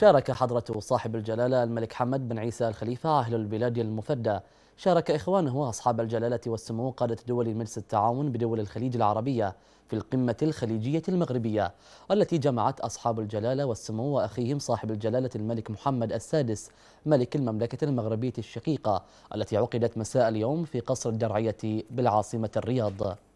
شارك حضرة صاحب الجلالة الملك حمد بن عيسى الخليفة أهل البلاد المفدى شارك إخوانه وأصحاب الجلالة والسمو قادة دول مجلس التعاون بدول الخليج العربية في القمة الخليجية المغربية التي جمعت أصحاب الجلالة والسمو وأخيهم صاحب الجلالة الملك محمد السادس ملك المملكة المغربية الشقيقة التي عقدت مساء اليوم في قصر الدرعية بالعاصمة الرياض